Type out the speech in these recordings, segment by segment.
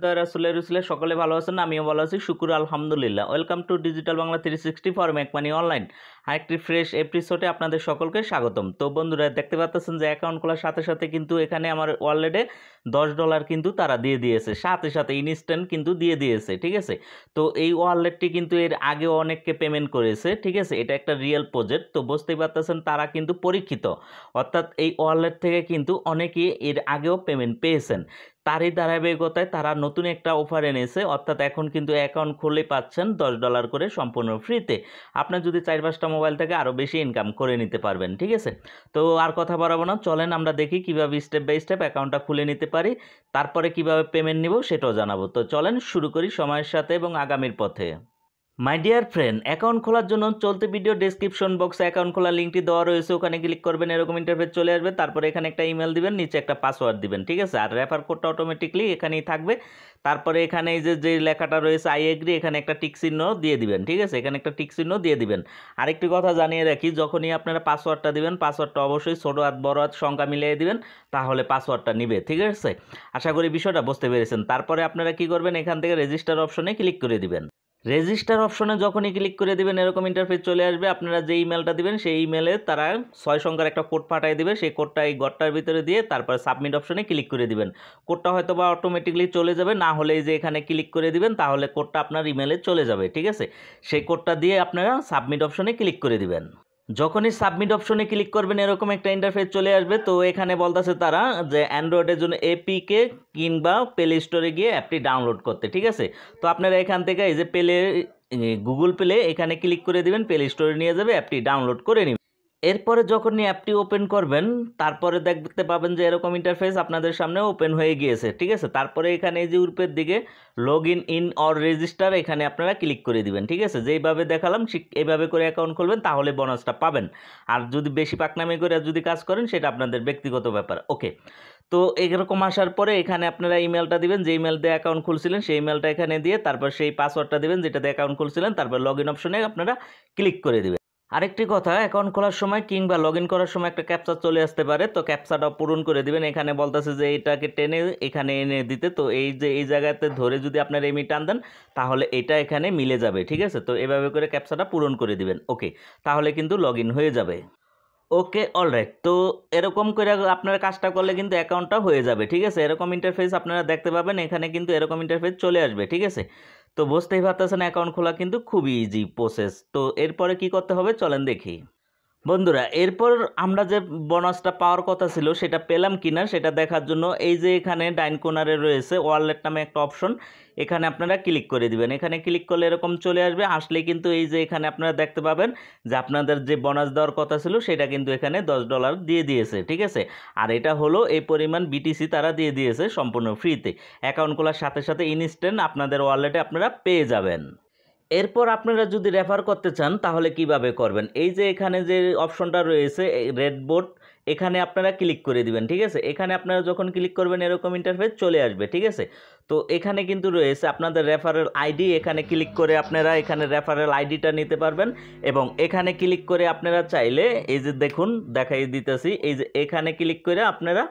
রাসুলের রুসুলে সকলে ভালো আছেন আমিও ভালো আছি শুকুর আলহামদুলিল্লাহ welcome to digital Bangla three sixty for make money online আরেকটি ফ্রেশ এপিসোডে আপনাদের সকলকে স্বাগতম তো বন্ধুরা দেখতে পাচ্ছেন যে অ্যাকাউন্ট খোলার সাথে সাথে কিন্তু এখানে আমার ওয়ালেটে দশ ডলার কিন্তু তারা দিয়ে দিয়েছে সাথে সাথে ইনস্ট্যান্ট কিন্তু দিয়ে দিয়েছে ঠিক আছে তো এই ওয়ালেটটি কিন্তু এর আগে অনেককে পেমেন্ট করেছে ঠিক আছে এটা একটা রিয়েল প্রজেক্ট তো বুঝতেই পারতেছেন তারা কিন্তু পরীক্ষিত অর্থাৎ এই ওয়ালেট থেকে কিন্তু অনেকে এর আগেও পেমেন্ট পেয়েছেন তারই ধারাবাহিকতায় তারা নতুন একটা অফার এনেছে অর্থাৎ এখন কিন্তু অ্যাকাউন্ট খুলে পাচ্ছেন দশ ডলার করে সম্পূর্ণ ফ্রিতে আপনি যদি চার পাঁচটা মোবাইল থেকে আরও বেশি ইনকাম করে নিতে পারবেন ঠিক আছে তো আর কথা বাড়াবো না চলেন আমরা দেখি কীভাবে স্টেপ বাই স্টেপ অ্যাকাউন্টটা খুলে নিতে পারি তারপরে কিভাবে পেমেন্ট নিব সেটাও জানাবো তো চলেন শুরু করি সময়ের সাথে এবং আগামীর পথে মাই ডিয়ার ফ্রেন্ড অ্যাকাউন্ট খোলার জন্য চলতে ভিডিও ডিসক্রিপশন বক্সে অ্যাকাউন্ট খোলার লিঙ্কটি দেওয়া রয়েছে ওখানে ক্লিক করবেন এরকম ইন্টারফেস চলে আসবে তারপরে এখানে একটা ইমেল দিবেন নিচে একটা পাসওয়ার্ড দিবেন ঠিক আছে আর রেফার কোডটা অটোমেটিকলি এখানেই থাকবে তারপরে এখানে এই যে যে লেখাটা রয়েছে আই এগ্রি এখানে একটা টিক চিহ্ন দিয়ে দিবেন ঠিক আছে এখানে একটা টিক চিহ্ন দিয়ে দিবেন আরেকটি কথা জানিয়ে রাখি যখনই আপনারা পাসওয়ার্ডটা দিবেন পাসওয়ার্ডটা অবশ্যই ছোটো হাত বড় হাত সংখ্যা মিলিয়ে দিবেন তাহলে পাসওয়ার্ডটা নিবে ঠিক আছে আশা করি বিষয়টা বুঝতে পেরেছেন তারপরে আপনারা কি করবেন এখান থেকে রেজিস্টার অপশনে ক্লিক করে দিবেন রেজিস্টার অপশনে যখনই ক্লিক করে দেবেন এরকম ইন্টারফেস চলে আসবে আপনারা যে ইমেলটা দেবেন সেই ইমেলে তারা ছয় সংখ্যার একটা কোড পাঠিয়ে দেবে সেই কোডটা এই গডটার ভিতরে দিয়ে তারপর সাবমিট অপশনে ক্লিক করে দিবেন কোডটা হয়তো বা অটোমেটিকলি চলে যাবে না হলে যে এখানে ক্লিক করে দিবেন তাহলে কোডটা আপনার ইমেলে চলে যাবে ঠিক আছে সেই কোডটা দিয়ে আপনারা সাবমিট অপশনে ক্লিক করে দিবেন যখনই সাবমিট অপশনে ক্লিক করবেন এরকম একটা ইন্টারফেস চলে আসবে তো এখানে বলতেছে তারা যে অ্যান্ড্রয়েডের জন্য এপিকে কিংবা প্লে স্টোরে গিয়ে অ্যাপটি ডাউনলোড করতে ঠিক আছে তো আপনারা এখান থেকে এই যে প্লে গুগল প্লে এখানে ক্লিক করে দিবেন প্লে স্টোরে নিয়ে যাবে অ্যাপটি ডাউনলোড করে নেবেন এরপরে যখন অ্যাপটি ওপেন করবেন তারপরে দেখতে পাবেন যে এরকম ইন্টারফেস আপনাদের সামনে ওপেন হয়ে গিয়েছে ঠিক আছে তারপরে এখানে এই যে উরপের দিকে log in in or register এখানে আপনারা ক্লিক করে দিবেন ঠিক আছে যেইভাবে দেখালাম ঠিক এইভাবে করে অ্যাকাউন্ট খুলবেন তাহলে বোনাসটা পাবেন আর যদি বেশি পাকনামি করে যদি কাজ করেন সেটা আপনাদের ব্যক্তিগত ব্যাপার ওকে তো এরকম আসার পরে এখানে আপনারা ইমেলটা দিবেন যে ইমেল দিয়ে অ্যাকাউন্ট খুলছিলেন সেই ইমেলটা এখানে দিয়ে তারপর সেই পাসওয়ার্ডটা দেবেন যেটাতে অ্যাকাউন্ট খুলছিলেন তারপর লগ ইন অপশনে আপনারা ক্লিক করে দেবেন আরেকটি কথা অ্যাকাউন্ট খোলার সময় কিংবা লগ করার সময় একটা ক্যাপচার চলে আসতে পারে তো ক্যাপচারটা পূরণ করে দিবেন এখানে বলতেছে যে এটাকে টেনে এখানে এনে দিতে তো এই যে এই জায়গাতে ধরে যদি আপনার এমি টান দেন তাহলে এটা এখানে মিলে যাবে ঠিক আছে তো এভাবে করে ক্যাপচারটা পূরণ করে দিবেন ওকে তাহলে কিন্তু লগ হয়ে যাবে ওকে অলরাইট তো এরকম করে আপনারা কাজটা করলে কিন্তু অ্যাকাউন্টটা হয়ে যাবে ঠিক আছে এরকম ইন্টারফেস আপনারা দেখতে পাবেন এখানে কিন্তু এরকম ইন্টারফেস চলে আসবে ঠিক আছে তো বুঝতেই পারতেছেন অ্যাকাউন্ট খোলা কিন্তু খুবই ইজি প্রসেস তো এরপরে কি করতে হবে চলেন দেখি বন্ধুরা এরপর আমরা যে বোনাসটা পাওয়ার কথা ছিল সেটা পেলাম কিনা সেটা দেখার জন্য এই যে এখানে ডাইন কোনারে রয়েছে ওয়ালেট নামে একটা অপশন এখানে আপনারা ক্লিক করে দিবেন এখানে ক্লিক করলে এরকম চলে আসবে আসলে কিন্তু এই যে এখানে আপনারা দেখতে পাবেন যে আপনাদের যে বোনাস দেওয়ার কথা ছিল সেটা কিন্তু এখানে দশ ডলার দিয়ে দিয়েছে ঠিক আছে আর এটা হলো এই পরিমাণ বিটিসি তারা দিয়ে দিয়েছে সম্পূর্ণ ফ্রিতে অ্যাকাউন্ট খোলার সাথে সাথে ইনস্ট্যান্ট আপনাদের ওয়ালেটে আপনারা পেয়ে যাবেন এরপর আপনারা যদি রেফার করতে চান তাহলে কিভাবে করবেন এই যে এখানে যে অপশনটা রয়েছে রেড বোর্ড এখানে আপনারা ক্লিক করে দিবেন ঠিক আছে এখানে আপনারা যখন ক্লিক করবেন এরকম ইন্টারফেস চলে আসবে ঠিক আছে তো এখানে কিন্তু রয়েছে আপনাদের রেফারেল আইডি এখানে ক্লিক করে আপনারা এখানে রেফারেল আইডিটা নিতে পারবেন এবং এখানে ক্লিক করে আপনারা চাইলে এই যে দেখুন দেখাই দিতেছি এই যে এখানে ক্লিক করে আপনারা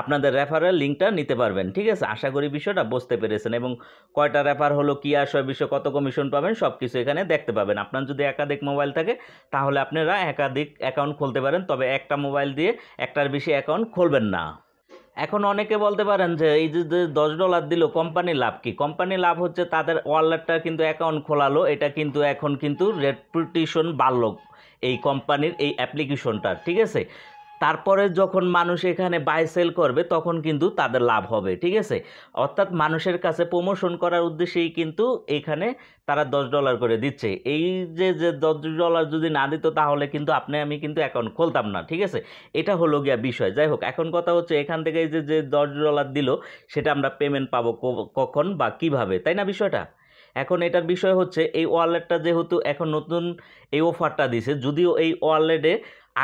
আপনাদের রেফারেল লিঙ্কটা নিতে পারবেন ঠিক আছে আশা করি বিষয়টা বুঝতে পেরেছেন এবং কয়টা রেফার হলো কী আসবে বিষয় কত কমিশন পাবেন সব কিছু এখানে দেখতে পাবেন আপনার যদি একাধিক মোবাইল থাকে তাহলে আপনারা একাধিক অ্যাকাউন্ট খুলতে পারেন তবে একটা মোবাইল দিয়ে একটার বেশি অ্যাকাউন্ট খুলবেন না এখন অনেকে বলতে পারেন যে এই যে দশ ডলার দিল কোম্পানি লাভ কি কোম্পানি লাভ হচ্ছে তাদের ওয়ালেটটা কিন্তু অ্যাকাউন্ট খোলালো এটা কিন্তু এখন কিন্তু রেপুটেশন বাড়ল এই কোম্পানির এই অ্যাপ্লিকেশনটা ঠিক আছে তারপরে যখন মানুষ এখানে বাই সেল করবে তখন কিন্তু তাদের লাভ হবে ঠিক আছে অর্থাৎ মানুষের কাছে প্রমোশন করার উদ্দেশ্যেই কিন্তু এখানে তারা দশ ডলার করে দিচ্ছে এই যে যে দশ ডলার যদি না দিত তাহলে কিন্তু আপনি আমি কিন্তু অ্যাকাউন্ট খুলতাম না ঠিক আছে এটা হলো গিয়া বিষয় যাই হোক এখন কথা হচ্ছে এখান থেকে যে যে দশ ডলার দিল সেটা আমরা পেমেন্ট পাবো কখন বা কিভাবে তাই না বিষয়টা এখন এটার বিষয় হচ্ছে এই ওয়ালেটটা যেহেতু এখন নতুন এই অফারটা দিছে যদিও এই ওয়ালেটে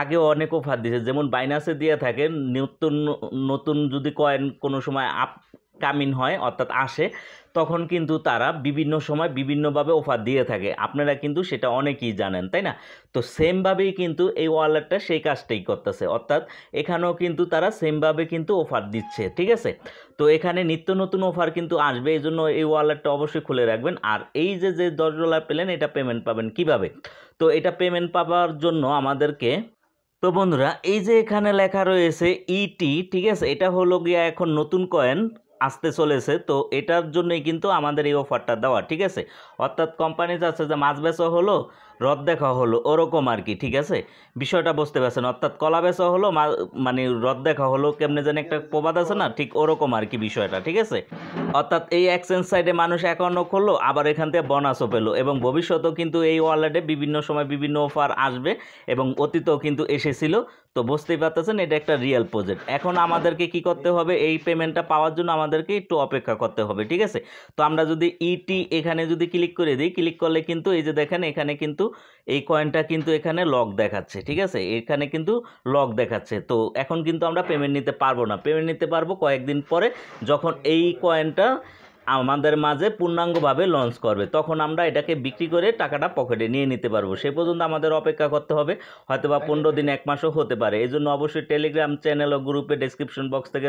আগেও অনেক অফার দিয়েছে যেমন বাইনাসে দিয়ে থাকেন নতুন নতুন যদি কয়েন কোনো সময় আপ কামিন হয় অর্থাৎ আসে তখন কিন্তু তারা বিভিন্ন সময় বিভিন্নভাবে অফার দিয়ে থাকে আপনারা কিন্তু সেটা অনেকেই জানেন তাই না তো সেমভাবেই কিন্তু এই ওয়ালেটটা সেই কাজটাই করতেছে অর্থাৎ এখানেও কিন্তু তারা সেমভাবে কিন্তু অফার দিচ্ছে ঠিক আছে তো এখানে নিত্য নতুন অফার কিন্তু আসবে এই জন্য এই ওয়ালেটটা অবশ্যই খুলে রাখবেন আর এই যে যে দশ ডলার পেলেন এটা পেমেন্ট পাবেন কিভাবে তো এটা পেমেন্ট পাওয়ার জন্য আমাদেরকে তো বন্ধুরা এই যে এখানে লেখা রয়েছে ইটি e ঠিক আছে এটা হলো গিয়া এখন নতুন কয়েন আসতে চলেছে তো এটার জন্যই কিন্তু আমাদের এই অফারটা দেওয়া ঠিক আছে অর্থাৎ কোম্পানি যাচ্ছে যে মাছ বেচা হলো হ্রদ দেখা হলো ওরকম আর কি ঠিক আছে বিষয়টা বুঝতে পারছেন অর্থাৎ কলা বেচা হলো মানে হ্রদ দেখা হলো কেমনে যেন একটা প্রবাদ আছে না ঠিক ওরকম আর কি বিষয়টা ঠিক আছে অর্থাৎ এই এক্সেঞ্জ সাইডে মানুষ এখনও খুললো আবার এখান থেকে বোনাসও পেলো এবং ভবিষ্যতেও কিন্তু এই ওয়ালেটে বিভিন্ন সময় বিভিন্ন অফার আসবে এবং অতীতেও কিন্তু এসেছিল তো বুঝতেই পারতেছেন এটা একটা রিয়েল প্রজেক্ট এখন আমাদেরকে কি করতে হবে এই পেমেন্টটা পাওয়ার জন্য আমাদেরকে একটু অপেক্ষা করতে হবে ঠিক আছে তো আমরা যদি ইটি e এখানে যদি ক্লিক করে দিই ক্লিক করলে কিন্তু এই যে দেখেন এখানে কিন্তু কিন্তু এই কয়েনটা কিন্তু এখানে লক দেখাচ্ছে ঠিক আছে এখানে কিন্তু লক দেখাচ্ছে তো এখন কিন্তু আমরা পেমেন্ট নিতে পারবো না পেমেন্ট নিতে পারবো কয়েকদিন পরে যখন এই কয়েনটা আমাদের মাঝে পূর্ণাঙ্গভাবে লঞ্চ করবে তখন আমরা এটাকে বিক্রি করে টাকাটা পকেটে নিয়ে নিতে পারবো সে পর্যন্ত আমাদের অপেক্ষা করতে হবে হয়তো বা পনেরো দিন এক মাসও হতে পারে এই জন্য অবশ্যই টেলিগ্রাম চ্যানেল ও গ্রুপে ডিসক্রিপশন বক্স থেকে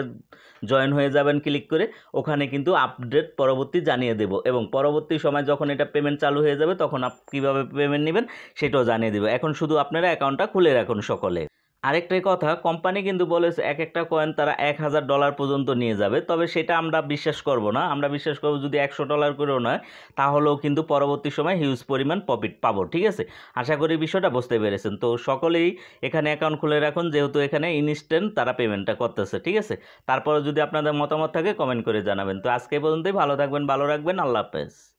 জয়েন হয়ে যাবেন ক্লিক করে ওখানে কিন্তু আপডেট পরবর্তী জানিয়ে দেব এবং পরবর্তী সময় যখন এটা পেমেন্ট চালু হয়ে যাবে তখন আপ কীভাবে পেমেন্ট নেবেন সেটাও জানিয়ে দেবো এখন শুধু আপনারা অ্যাকাউন্টটা খুলে রাখুন সকলে আরেকটাই কথা কোম্পানি কিন্তু বলেছে এক একটা কয়েন তারা এক হাজার ডলার পর্যন্ত নিয়ে যাবে তবে সেটা আমরা বিশ্বাস করব না আমরা বিশ্বাস করব যদি একশো ডলার করেও নয় তাহলেও কিন্তু পরবর্তী সময় হিউজ পরিমাণ প্রফিট পাবো ঠিক আছে আশা করি বিষয়টা বুঝতে পেরেছেন তো সকলেই এখানে অ্যাকাউন্ট খুলে রাখুন যেহেতু এখানে ইনস্ট্যান্ট তারা পেমেন্টটা করতেছে ঠিক আছে তারপরে যদি আপনাদের মতামত থাকে কমেন্ট করে জানাবেন তো আজকে পর্যন্তই ভালো থাকবেন ভালো রাখবেন আল্লাহ হাফেজ